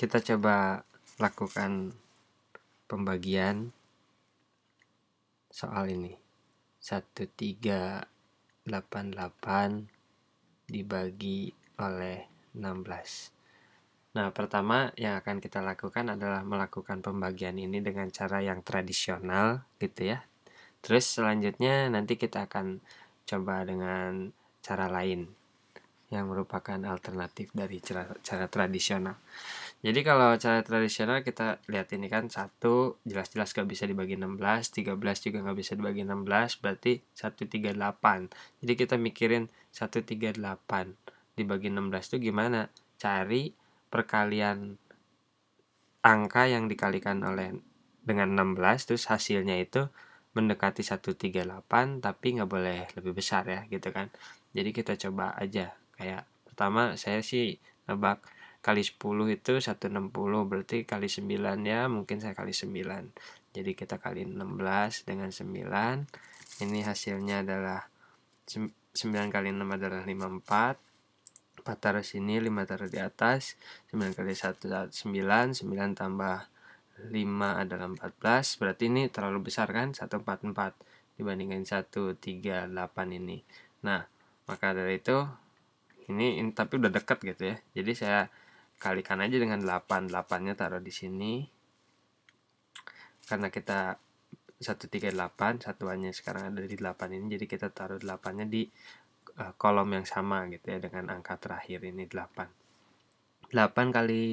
kita coba lakukan pembagian soal ini 1388 dibagi oleh 16 Nah pertama yang akan kita lakukan adalah melakukan pembagian ini dengan cara yang tradisional gitu ya Terus selanjutnya nanti kita akan coba dengan cara lain yang merupakan alternatif dari cara, cara tradisional. Jadi kalau cara tradisional kita lihat ini kan satu jelas-jelas gak bisa dibagi 16, 13 juga gak bisa dibagi 16, berarti 138. Jadi kita mikirin 138 dibagi 16 itu gimana? Cari perkalian angka yang dikalikan oleh dengan 16 terus hasilnya itu mendekati 138 tapi nggak boleh lebih besar ya gitu kan jadi kita coba aja kayak pertama saya sih nebak kali 10 itu 160 berarti kali 9 ya mungkin saya kali 9 jadi kita kali 16 dengan 9 ini hasilnya adalah 9 kali 6 adalah 54 4 taruh sini 5 taruh di atas 9 kali 1 9 9 tambah 5 adalah 14 berarti ini terlalu besar kan 144 dibandingkan 138 ini nah maka dari itu ini, ini tapi udah deket gitu ya jadi saya kalikan aja dengan 8 8 nya taruh di sini karena kita 138 satuannya sekarang ada di 8 ini jadi kita taruh 8 nya di uh, kolom yang sama gitu ya dengan angka terakhir ini 8 8 kali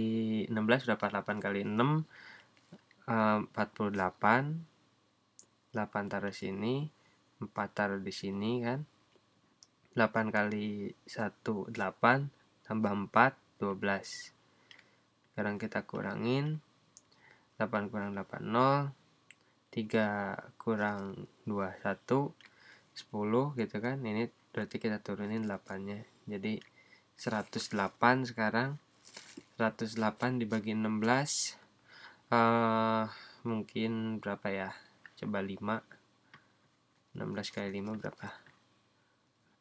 16 dapat 8 kali 6 uh, 48 8 taruh sini 4 taruh di sini kan 8 kali 1, 8 Tambah 4, 12 Sekarang kita kurangin 8 kurang 8, 0 3 kurang 2, 1 10 gitu kan Ini berarti kita turunin 8 nya Jadi 108 sekarang 108 dibagi 16 uh, eh, mungkin berapa ya coba 5 16 kali 5 berapa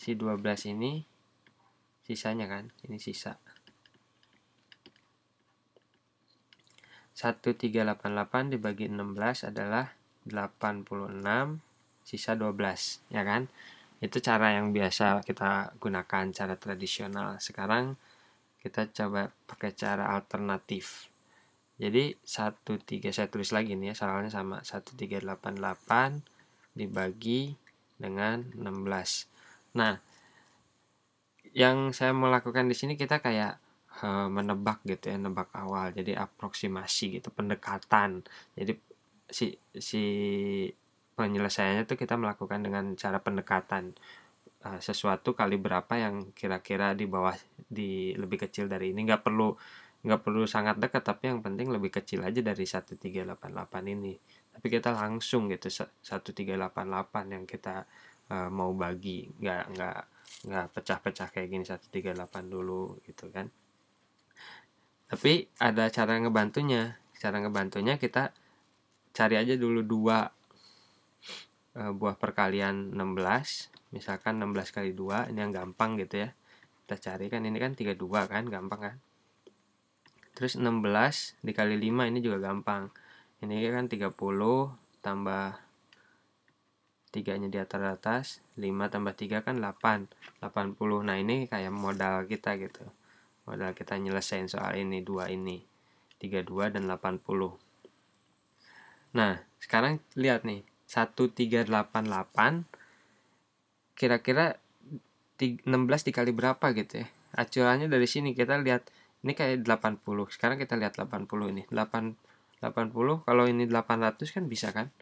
si 12 ini sisanya kan ini sisa 1388 dibagi 16 adalah 86 sisa 12 ya kan itu cara yang biasa kita gunakan cara tradisional sekarang kita coba pakai cara alternatif jadi 13 saya tulis lagi nih ya soalnya sama 1388 dibagi dengan 16 Nah, yang saya melakukan di sini kita kayak uh, menebak gitu ya, nebak awal. Jadi aproksimasi gitu, pendekatan. Jadi si si penyelesaiannya tuh kita melakukan dengan cara pendekatan eh, sesuatu kali berapa yang kira-kira di bawah di lebih kecil dari ini nggak perlu nggak perlu sangat dekat tapi yang penting lebih kecil aja dari 1388 ini tapi kita langsung gitu 1388 yang kita Eh, mau bagi nggak nggak nggak pecah-pecah kayak gini 138 dulu gitu kan tapi ada cara ngebantunya cara ngebantunya kita cari aja dulu dua e, buah perkalian 16 misalkan 16 kali dua ini yang gampang gitu ya kita cari kan ini kan 32 kan gampang kan terus 16 dikali 5 ini juga gampang ini kan 30 tambah 3-nya di atas atas 5 tambah 3 kan 8 80 nah ini kayak modal kita gitu modal kita nyelesain soal ini 2 ini 32 dan 80 nah sekarang lihat nih 1388 kira-kira 16 dikali berapa gitu ya acuannya dari sini kita lihat ini kayak 80 sekarang kita lihat 80 ini 8 80 kalau ini 800 kan bisa kan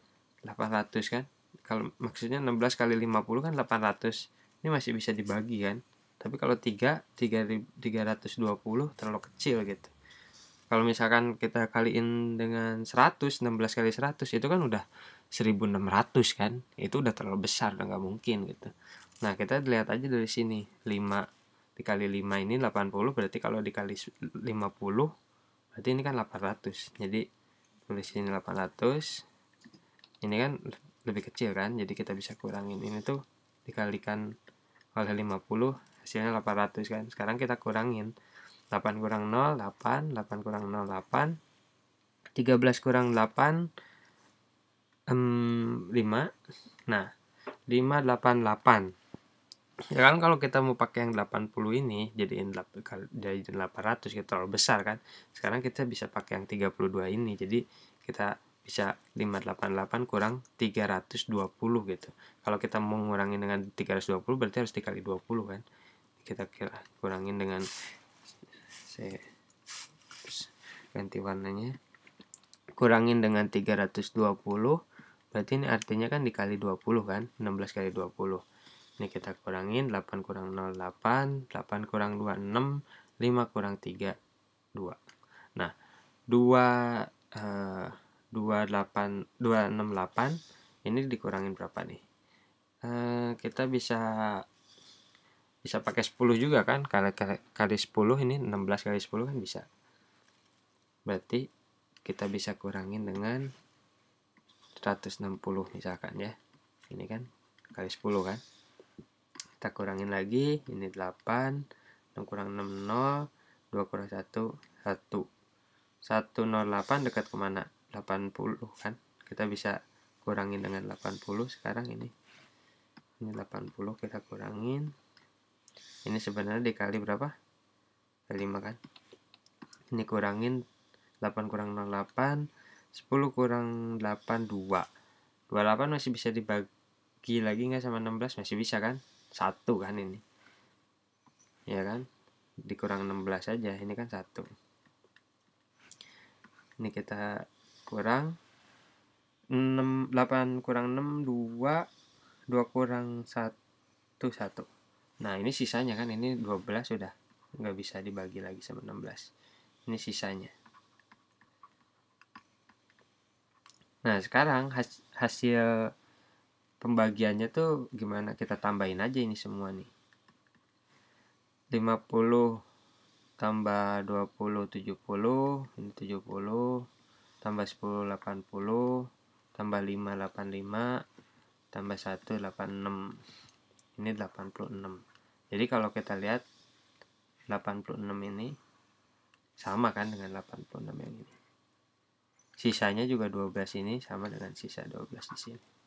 800 kan kalau maksudnya 16 kali 50 kan 800 ini masih bisa dibagi kan tapi kalau 3, 3 320 terlalu kecil gitu kalau misalkan kita kaliin dengan 100 16 kali 100 itu kan udah 1600 kan itu udah terlalu besar udah nggak mungkin gitu nah kita lihat aja dari sini 5 dikali 5 ini 80 berarti kalau dikali 50 berarti ini kan 800 jadi tulis ini 800 ini kan lebih kecil kan jadi kita bisa kurangin ini tuh dikalikan oleh 50 hasilnya 800 kan sekarang kita kurangin 8 kurang 0 8 8 kurang 0 8 13 kurang 8 um, 5 nah 5 8 8 ya kan kalau kita mau pakai yang 80 ini jadiin jadi 800 kita terlalu besar kan sekarang kita bisa pakai yang 32 ini jadi kita bisa 588 kurang 320 gitu. Kalau kita mau ngurangin dengan 320 berarti harus dikali 20 kan. Kita kira kurangin dengan saya ganti warnanya. Kurangin dengan 320 berarti ini artinya kan dikali 20 kan, 16 kali 20. Ini kita kurangin 8 kurang 08, 8 kurang 26, 5 kurang 3 2. Nah, 2 eh uh, 28, 268 ini dikurangin berapa nih e, kita bisa bisa pakai 10 juga kan kali, kali, kali 10 ini 16 kali 10 kan bisa berarti kita bisa kurangin dengan 160 misalkan ya ini kan kali 10 kan kita kurangin lagi ini 8 6 kurang 6 0 2 kurang 1 1 108 dekat kemana 80 kan kita bisa kurangin dengan 80 sekarang ini ini 80 kita kurangin ini sebenarnya dikali berapa 5 kan ini kurangin 8 kurang 08 10 kurang 8 2 28 masih bisa dibagi lagi nggak sama 16 masih bisa kan satu kan ini ya kan dikurang 16 aja ini kan satu ini kita kurang 6 8 kurang 6 2 2 kurang 1 1 nah ini sisanya kan ini 12 sudah nggak bisa dibagi lagi sama 16 ini sisanya nah sekarang has hasil pembagiannya tuh gimana kita tambahin aja ini semua nih 50 tambah 20 70 ini 70 tambah 10 80 tambah 5 85 tambah 1 86 ini 86 jadi kalau kita lihat 86 ini sama kan dengan 86 yang ini sisanya juga 12 ini sama dengan sisa 12 di sini